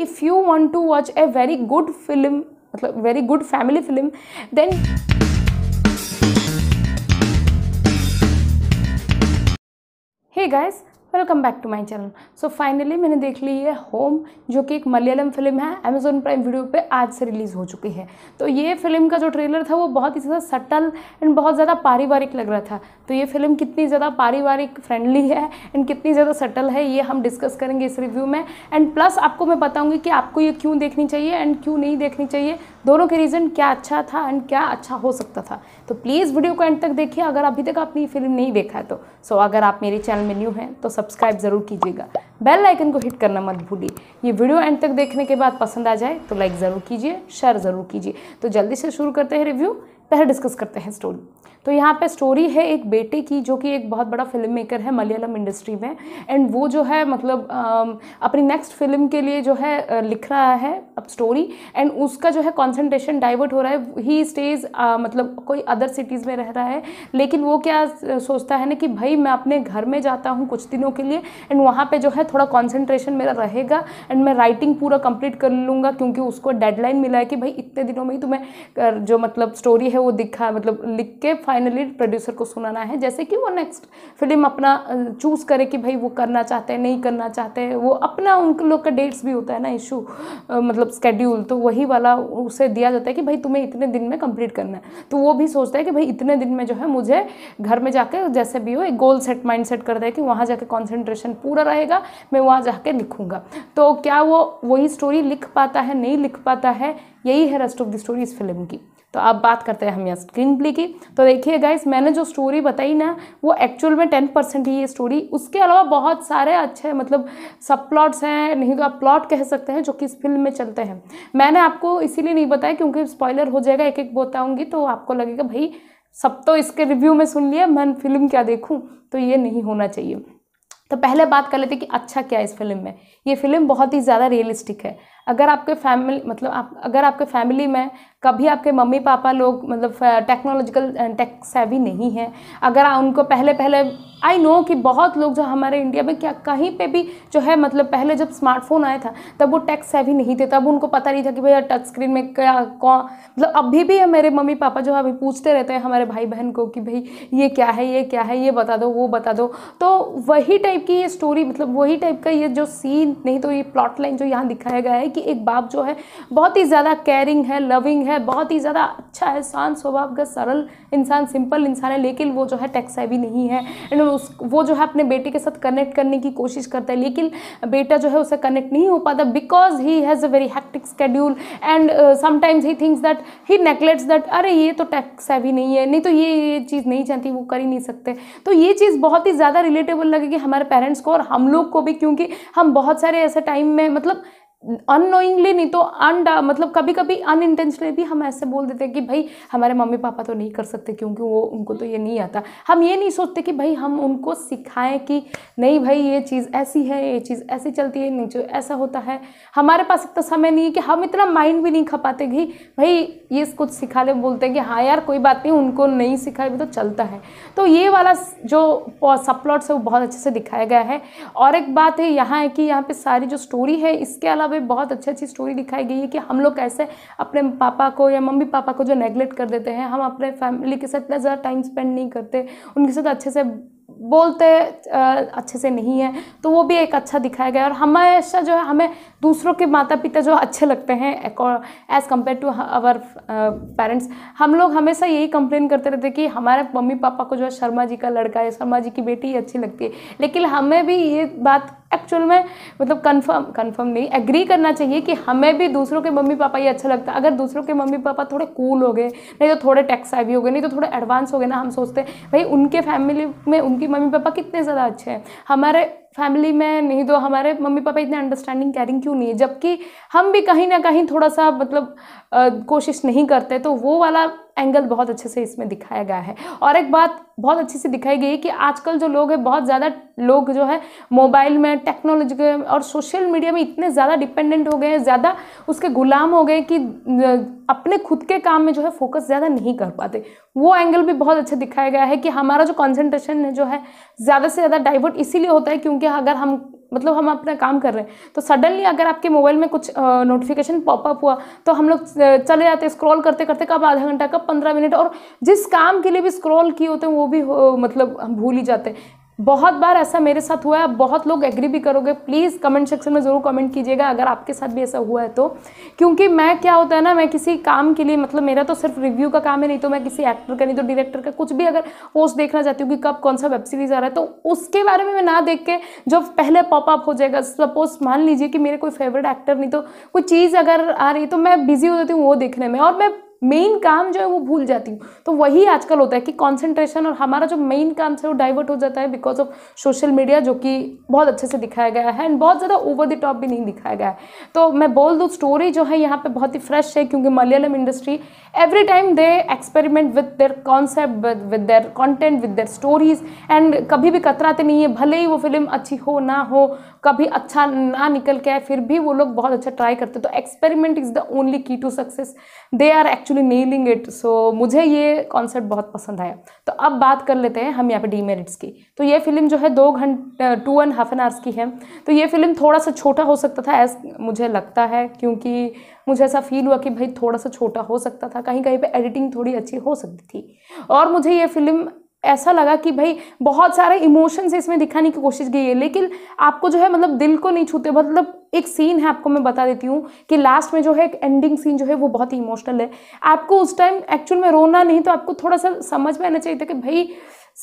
if you want to watch a very good film very good family film then hey guys welcome back to my channel so finally मैंने देख ली है Home जो कि एक Malayalam film है Amazon Prime Video पे आज से रिलीज़ हो चुकी है तो ये फिल्म का जो ट्रेलर था वो बहुत ही ज़्यादा सटल एंड बहुत ज़्यादा पारिवारिक लग रहा था तो ये फिल्म कितनी ज़्यादा पारिवारिक फ्रेंडली है एंड कितनी ज़्यादा सटल है ये हम डिस्कस करेंगे इस रिव्यू में एंड प्लस आपको मैं बताऊँगी कि आपको ये क्यों देखनी चाहिए एंड क्यों नहीं देखनी चाहिए दोनों के रीज़न क्या अच्छा था एंड क्या अच्छा हो सकता था तो प्लीज़ वीडियो को एंड तक देखिए अगर अभी तक आपने ये फिल्म नहीं देखा है तो सो अगर आप मेरे चैनल में न्यू हैं तो सब्सक्राइब ज़रूर कीजिएगा बेल आइकन को हिट करना मत भूलिए ये वीडियो एंड तक देखने के बाद पसंद आ जाए तो लाइक ज़रूर कीजिए शेयर ज़रूर कीजिए तो जल्दी से शुरू करते हैं रिव्यू पहले डिस्कस करते हैं स्टोरी तो यहाँ पे स्टोरी है एक बेटे की जो कि एक बहुत बड़ा फिल्म मेकर है मलयालम इंडस्ट्री में एंड वो जो है मतलब अपनी नेक्स्ट फिल्म के लिए जो है लिख रहा है अब स्टोरी एंड उसका जो है कॉन्सेंट्रेशन डाइवर्ट हो रहा है ही स्टेज मतलब कोई अदर सिटीज़ में रह रहा है लेकिन वो क्या सोचता है ना कि भाई मैं अपने घर में जाता हूँ कुछ दिनों के लिए एंड वहाँ पर जो है थोड़ा कॉन्सेंट्रेशन मेरा रहेगा एंड मैं राइटिंग पूरा कंप्लीट कर लूँगा क्योंकि उसको डेडलाइन मिला है कि भाई इतने दिनों में ही तुम्हें जो मतलब स्टोरी है वो दिखा मतलब लिख के फाइनली प्रोड्यूसर को सुनाना है जैसे कि वो नेक्स्ट फिल्म अपना चूज़ करे कि भाई वो करना चाहते हैं नहीं करना चाहते हैं वो अपना उन लोग का डेट्स भी होता है ना इशू मतलब स्केड्यूल तो वही वाला उसे दिया जाता है कि भाई तुम्हें इतने दिन में कंप्लीट करना है तो वो भी सोचता है कि भाई इतने दिन में जो है मुझे घर में जाकर जैसे भी हो एक गोल सेट माइंड सेट करता है कि वहाँ जाके कॉन्सेंट्रेशन पूरा रहेगा मैं वहाँ जाके लिखूंगा तो क्या वो वही स्टोरी लिख पाता है नहीं लिख पाता है यही है रेस्ट ऑफ द स्टोरी इस फिल्म की तो अब बात करते हैं हम यहाँ स्क्रीन प्ले की तो देखिए गाइस मैंने जो स्टोरी बताई ना वो एक्चुअल में टेन परसेंट ही है स्टोरी उसके अलावा बहुत सारे अच्छे मतलब सब प्लॉट्स हैं नहीं तो आप प्लॉट कह सकते हैं जो कि इस फिल्म में चलते हैं मैंने आपको इसीलिए नहीं बताया क्योंकि स्पॉयलर हो जाएगा एक एक बताऊँगी तो आपको लगेगा भाई सब तो इसके रिव्यू में सुन लिया मैं फिल्म क्या देखूँ तो ये नहीं होना चाहिए तो पहले बात कर लेते कि अच्छा क्या है इस फिल्म में ये फिल्म बहुत ही ज़्यादा रियलिस्टिक है अगर आपके फैमिली मतलब आप अगर आपके फैमिली में कभी आपके मम्मी पापा लोग मतलब टेक्नोलॉजिकल टेक सेवी नहीं है अगर उनको पहले पहले आई नो कि बहुत लोग जो हमारे इंडिया में क्या कहीं पे भी जो है मतलब पहले जब स्मार्टफोन आया था तब वो टेक सेवी नहीं थे तब उनको पता नहीं था कि भैया टच स्क्रीन में क्या कौन मतलब अभी भी मेरे मम्मी पापा जो अभी पूछते रहते हैं हमारे भाई बहन को कि भाई ये क्या है ये क्या है ये बता दो वो बता दो तो वही टाइप की ये स्टोरी मतलब वही टाइप का ये जो सीन नहीं तो ये प्लॉट लाइन जो यहाँ दिखाया गया है कि कि एक बाप जो है बहुत ही ज़्यादा केयरिंग है लविंग है बहुत ही ज़्यादा अच्छा है शांत स्वभाव का सरल इंसान सिंपल इंसान है लेकिन वो जो है टैक्स भी नहीं है एंड उस वो जो है अपने बेटे के साथ कनेक्ट करने की कोशिश करता है लेकिन बेटा जो है उसे कनेक्ट नहीं हो पाता because he has a very hectic schedule and sometimes he thinks that he neglects that अरे ये तो टैक्स भी नहीं है नहीं तो ये ये चीज़ नहीं चाहती वो कर ही नहीं सकते तो ये चीज़ बहुत ही ज़्यादा रिलेटेबल लगेगी हमारे पेरेंट्स को और हम लोग को भी क्योंकि हम बहुत सारे ऐसे टाइम में मतलब अनोइंगली नहीं तो अनडा मतलब कभी कभी अन इंटेंशनली भी हम ऐसे बोल देते हैं कि भाई हमारे मम्मी पापा तो नहीं कर सकते क्योंकि वो उनको तो ये नहीं आता हम ये नहीं सोचते कि भाई हम उनको सिखाएं कि नहीं भाई ये चीज़ ऐसी है ये चीज़ ऐसी चलती है नहीं जो ऐसा होता है हमारे पास इतना समय नहीं है कि हम इतना माइंड भी नहीं खा पाते कि भाई ये कुछ सिखा ले बोलते हैं कि हाँ यार कोई बात नहीं उनको नहीं सिखाए भी तो चलता है तो ये वाला जो सप्लॉट्स है वो बहुत अच्छे से दिखाया गया है और एक बात है यहाँ है कि यहाँ पर सारी जो स्टोरी है इसके अलावा में बहुत अच्छी अच्छी स्टोरी दिखाई गई है कि हम लोग कैसे अपने पापा को या मम्मी पापा को जो नेग्लेक्ट कर देते हैं हम अपने फैमिली के साथ इतना ज़्यादा टाइम स्पेंड नहीं करते उनके साथ अच्छे से बोलते अच्छे से नहीं है तो वो भी एक अच्छा दिखाया गया और हमेशा जो है हमें दूसरों के माता पिता जो अच्छे लगते हैं as compare to our parents हम लोग हमेशा यही कंप्लेन करते रहते कि हमारे मम्मी पापा को जो है शर्मा जी का लड़का है शर्मा जी की बेटी ही अच्छी लगती है लेकिन हमें भी ये बात एक्चुअल में मतलब कंफर्म कंफर्म नहीं एग्री करना चाहिए कि हमें भी दूसरों के मम्मी पापा ये अच्छा लगता है अगर दूसरों के मम्मी पापा थोड़े कूल हो गए नहीं तो थोड़े टैक्स आई हो गए नहीं तो थोड़े एडवांस हो गए ना हम सोचते हैं भाई उनके फैमिली में उनकी मम्मी पापा कितने ज़्यादा अच्छे हैं हमारे फैमिली में नहीं तो हमारे मम्मी पापा इतने अंडरस्टैंडिंग कैरिंग क्यों नहीं है जबकि हम भी कहीं ना कहीं थोड़ा सा मतलब आ, कोशिश नहीं करते तो वो वाला एंगल बहुत अच्छे से इसमें दिखाया गया है और एक बात बहुत अच्छे से दिखाई गई है कि आजकल जो लोग हैं बहुत ज़्यादा लोग जो है मोबाइल में टेक्नोलॉजी के और सोशल मीडिया में इतने ज़्यादा डिपेंडेंट हो गए हैं ज़्यादा उसके गुलाम हो गए कि अपने खुद के काम में जो है फोकस ज़्यादा नहीं कर पाते वो एंगल भी बहुत अच्छा दिखाया गया है कि हमारा जो कॉन्सेंट्रेशन है जो है ज़्यादा से ज़्यादा डाइवर्ट इसीलिए होता है क्योंकि अगर हम मतलब हम अपना काम कर रहे हैं तो सडनली अगर आपके मोबाइल में कुछ नोटिफिकेशन पॉपअप हुआ तो हम लोग चले जाते हैं स्क्रॉल करते करते कब आधा घंटा कब पंद्रह मिनट और जिस काम के लिए भी स्क्रॉल किए होते हैं वो भी मतलब हम भूल ही जाते हैं बहुत बार ऐसा मेरे साथ हुआ है बहुत लोग एग्री भी करोगे प्लीज़ कमेंट सेक्शन में ज़रूर कमेंट कीजिएगा अगर आपके साथ भी ऐसा हुआ है तो क्योंकि मैं क्या होता है ना मैं किसी काम के लिए मतलब मेरा तो सिर्फ रिव्यू का काम है नहीं तो मैं किसी एक्टर का नहीं तो डायरेक्टर का कुछ भी अगर पोस्ट देखना चाहती हूँ कि कब कौन सा वेब सीरीज़ आ रहा है तो उसके बारे में मैं ना देख के जो पहले पॉपअप हो जाएगा सपोज मान लीजिए कि मेरे कोई फेवरेट एक्टर नहीं तो कोई चीज़ अगर आ रही है तो मैं बिज़ी हो जाती हूँ वो देखने में और मैं मेन काम जो है वो भूल जाती हूँ तो वही आजकल होता है कि कॉन्सेंट्रेशन और हमारा जो मेन काम है वो डाइवर्ट हो जाता है बिकॉज ऑफ सोशल मीडिया जो कि बहुत अच्छे से दिखाया गया है एंड बहुत ज़्यादा ओवर द टॉप भी नहीं दिखाया गया है तो मैं बोल दूँ स्टोरी जो है यहाँ पे बहुत ही फ्रेश है क्योंकि Malayalam industry every time they experiment with their concept with their content with their stories and कभी भी कतराते नहीं है भले ही वो फिल्म अच्छी हो ना हो कभी अच्छा ना निकल के आए फिर भी वो लोग बहुत अच्छा ट्राई करते तो experiment is the only key to success they are actually actually nailing it so मुझे ये कॉन्सेप्ट बहुत पसंद आया तो अब बात कर लेते हैं हम यहाँ पे डीमेरिट्स की तो ये फिल्म जो है दो घंटे two and half an hours की है तो ये फिल्म थोड़ा सा छोटा हो सकता था एज मुझे लगता है क्योंकि मुझे ऐसा फील हुआ कि भाई थोड़ा सा छोटा हो सकता था कहीं कहीं पर एडिटिंग थोड़ी अच्छी हो सकती थी और मुझे ये फिल्म ऐसा लगा कि भाई बहुत सारे इमोशंस इसमें दिखाने की कोशिश की है लेकिन आपको जो है मतलब दिल को नहीं छूते मतलब एक सीन है आपको मैं बता देती हूँ कि लास्ट में जो है एक एंडिंग सीन जो है वो बहुत ही इमोशनल है आपको उस टाइम एक्चुअल में रोना नहीं तो आपको थोड़ा सा समझ में आना चाहिए था कि भाई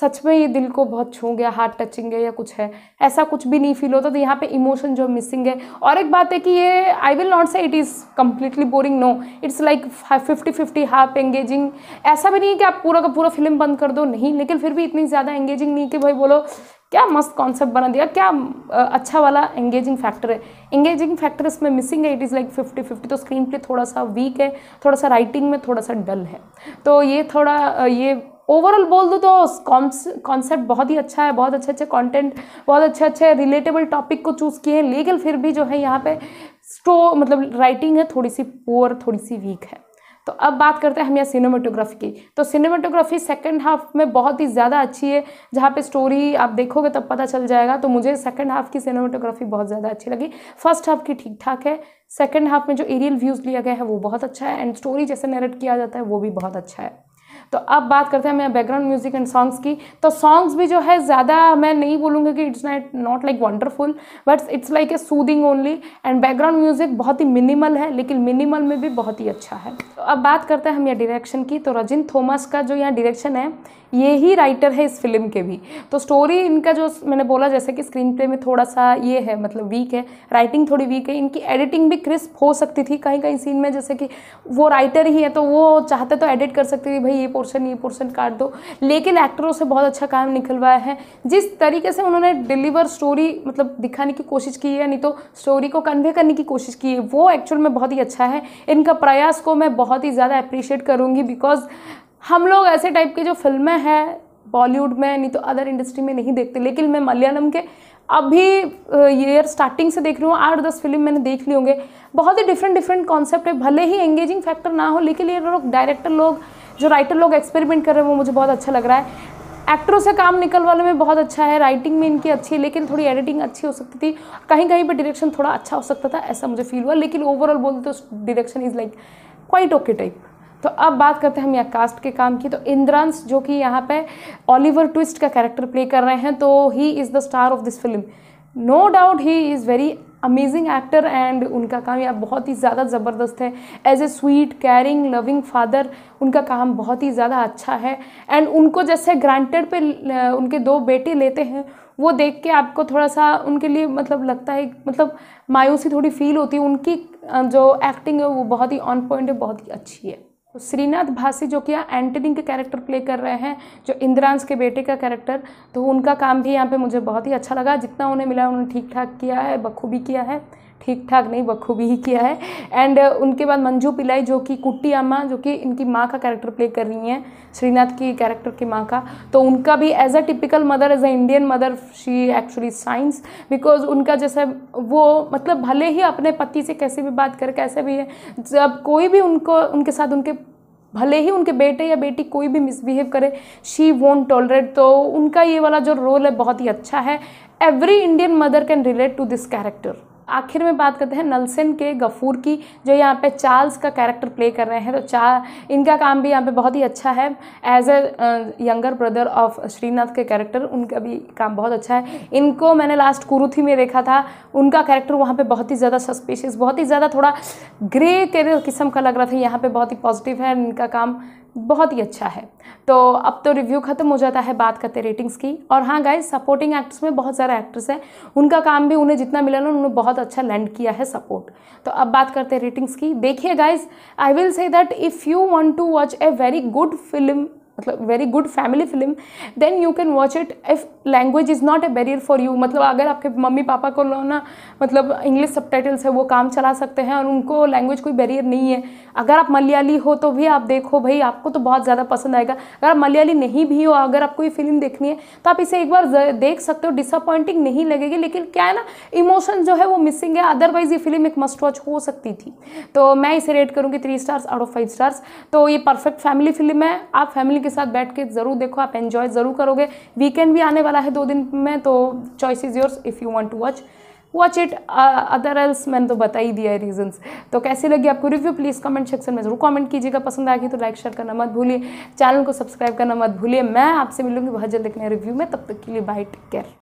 सच में ये दिल को बहुत छू गया हार्ट टचिंग है या कुछ है ऐसा कुछ भी नहीं फील होता तो यहाँ पे इमोशन जो मिसिंग है और एक बात है कि ये I will not say it is completely boring no it's like fifty fifty half engaging ऐसा भी नहीं है कि आप पूरा का पूरा फिल्म बंद कर दो नहीं लेकिन फिर भी इतनी ज़्यादा एंगेजिंग नहीं कि भाई बोलो क्या मस्त कॉन्सेप्ट बना दिया क्या अच्छा वाला एंगेजिंग फैक्टर है एंगेजिंग फैक्टर इसमें मिसिंग है it is like fifty fifty तो स्क्रीन प्ले थोड़ा सा वीक है थोड़ा सा राइटिंग में थोड़ा सा डल है तो ये थोड़ा ये ओवरऑल बोल दो तो कॉन्सेप्ट बहुत ही अच्छा है बहुत अच्छे अच्छे कंटेंट बहुत अच्छे अच्छे रिलेटेबल टॉपिक को चूज़ किए हैं लेकिन फिर भी जो है यहाँ पे स्टो मतलब राइटिंग है थोड़ी सी पुअर थोड़ी सी वीक है तो अब बात करते हैं हम यहाँ सिनेमाटोग्राफी की तो सिनेमाटोग्राफी सेकंड हाफ में बहुत ही ज़्यादा अच्छी है जहाँ पे स्टोरी आप देखोगे तब पता चल जाएगा तो मुझे सेकंड हाफ की सिनेमाटोग्राफी बहुत ज़्यादा अच्छी लगी फर्स्ट हाफ की ठीक ठाक है सेकंड हाफ में जो एरियल व्यूज़ लिया गया है वो बहुत अच्छा है एंड स्टोरी जैसे नरेट किया जाता है वो भी बहुत अच्छा है तो अब बात करते हैं मैं बैकग्राउंड म्यूजिक एंड सॉन्ग्स की तो सॉन्ग्स भी जो है ज़्यादा मैं नहीं बोलूँगी कि it's night not like wonderful but it's like a soothing only and background music बहुत ही मिनिमल है लेकिन मिनिमल में भी बहुत ही अच्छा है तो अब बात करते हैं हम यहाँ डायरेक्शन की तो रजिन थोमस का जो यहाँ डायरेक्शन है ये ही राइटर है इस फिल्म के भी तो स्टोरी इनका जो मैंने बोला जैसे कि स्क्रीन प्ले में थोड़ा सा ये है मतलब वीक है राइटिंग थोड़ी वीक है इनकी एडिटिंग भी क्रिस्प हो सकती थी कहीं कहीं सीन में जैसे कि वो राइटर ही है तो वो चाहते तो एडिट कर सकती थी भाई ये पोर्शन ये पोर्शन काट दो लेकिन एक्टरों से बहुत अच्छा काम निकलवाया है जिस तरीके से उन्होंने डिलीवर स्टोरी मतलब दिखाने की कोशिश की है नहीं तो स्टोरी को कन्वे करने की कोशिश की है वो एक्चुअल में बहुत ही अच्छा है इनका प्रयास को मैं बहुत ही ज़्यादा अप्रिशिएट करूँगी बिकॉज हम लोग ऐसे टाइप की जो फिल्में हैं बॉलीवुड में नहीं तो अदर इंडस्ट्री में नहीं देखते लेकिन मैं मलयालम के अभी ईयर स्टार्टिंग से देख रही हूँ आठ दस फिल्म मैंने देख ली होंगे बहुत ही डिफरेंट डिफरेंट कॉन्सेप्ट है भले ही एंगेजिंग फैक्टर ना हो लेकिन ये लोग डायरेक्टर लोग जो राइटर लोग एक्सपेरिमेंट कर रहे हैं वो मुझे बहुत अच्छा लग रहा है एक्टरों से काम निकल वाले में बहुत अच्छा है राइटिंग में इनकी अच्छी है लेकिन थोड़ी एडिटिंग अच्छी हो सकती थी कहीं कहीं पर डायरेक्शन थोड़ा अच्छा हो सकता था ऐसा मुझे फील हुआ लेकिन ओवरऑल बोलते तो direction is like quite okay type तो अब बात करते हैं हम यहाँ कास्ट के काम की तो इंद्रांश जो कि यहाँ पे ओलिवर ट्विस्ट का कैरेक्टर प्ले कर रहे हैं तो he is the star of this film no doubt he is very amazing actor and उनका काम यहाँ बहुत ही ज़्यादा ज़बरदस्त है as a sweet caring loving father उनका काम बहुत ही ज़्यादा अच्छा है एंड उनको जैसे ग्रांटेड पे उनके दो बेटे लेते हैं वो देख के आपको थोड़ा सा उनके लिए मतलब लगता है मतलब मायूसी थोड़ी फील होती है उनकी जो एक्टिंग है वो बहुत ही ऑन पॉइंट है बहुत ही अच्छी है तो श्रीनाथ भासी जो कि एंटनी एंटनिंग के कैरेक्टर प्ले कर रहे हैं जो इंद्रांश के बेटे का कैरेक्टर तो उनका काम भी यहाँ पे मुझे बहुत ही अच्छा लगा जितना उन्हें मिला उन्होंने ठीक ठाक किया है बखूबी किया है ठीक ठाक नहीं बखूबी ही किया है एंड uh, उनके बाद मंजू पिलाई जो कि कुट्टी अम्मा जो कि इनकी माँ का कैरेक्टर प्ले कर रही हैं श्रीनाथ की कैरेक्टर की माँ का तो उनका भी as a typical mother as a Indian mother she actually shines because उनका जैसे वो मतलब भले ही अपने पति से कैसे भी बात करे कैसे भी है जब कोई भी उनको उनके साथ उनके भले ही उनके बेटे या बेटी कोई भी मिसबिहेव करे शी वोंट टॉलरेट तो उनका ये वाला जो रोल है बहुत ही अच्छा है every Indian mother can relate to this character आखिर में बात करते हैं नलसन के गफूर की जो यहाँ पे चार्ल्स का कैरेक्टर प्ले कर रहे हैं तो चार इनका काम भी यहाँ पे बहुत ही अच्छा है as a younger brother of Srinath के कैरेक्टर उनका भी काम बहुत अच्छा है इनको मैंने लास्ट कुरुथी में देखा था उनका कैरेक्टर वहाँ पर बहुत ही ज़्यादा सस्पेशियस बहुत ही ज़्यादा थोड़ा ग्रे किस्म का लग रहा था यहाँ पर बहुत ही पॉजिटिव है इनका काम बहुत ही अच्छा है तो अब तो रिव्यू ख़त्म हो जाता है बात करते रेटिंग्स की और हाँ गाइज सपोर्टिंग एक्टर्स में बहुत सारे एक्टर्स हैं उनका काम भी उन्हें जितना मिला ना उन्होंने बहुत अच्छा लैंड किया है सपोर्ट तो अब बात करते रेटिंग्स की देखिए guys I will say that if you want to watch a very good film मतलब very good family film then you can watch it if language is not a barrier for you मतलब अगर आपके mummy papa को लो ना मतलब English सब है वो काम चला सकते हैं और उनको लैंग्वेज कोई बैरियर नहीं है अगर आप मलयाली हो तो भी आप देखो भाई आपको तो बहुत ज़्यादा पसंद आएगा अगर आप मलयाली नहीं भी हो अगर आपको ये फिल्म देखनी है तो आप इसे एक बार देख सकते हो डिसअपॉइंटिंग नहीं लगेगी लेकिन क्या है ना इमोशन जो है वो मिसिंग है अदरवाइज ये फिल्म एक मस्ट वॉच हो सकती थी तो मैं इसे रेट करूँगी three stars out of five stars तो ये परफेक्ट फैमिली फिल्म है आप फैमिली के साथ बैठ के ज़रूर देखो आप एंजॉय ज़रूर करोगे वीकेंड भी आने वाला है दो दिन में तो choice is yours if you want to watch watch it other else मैंने तो बता ही दिया है रीजन्स तो कैसी लगी आपको रिव्यू प्लीज़ कमेंट सेक्शन में ज़रूर कमेंट कीजिएगा पसंद आएगी तो लाइक शेयर करना मत भूलिए चैनल को सब्सक्राइब करना मत भूलिए मैं आपसे मिलूंगी बहुत जल्द देखने रिव्यू में तब तक के लिए बाय टेक केयर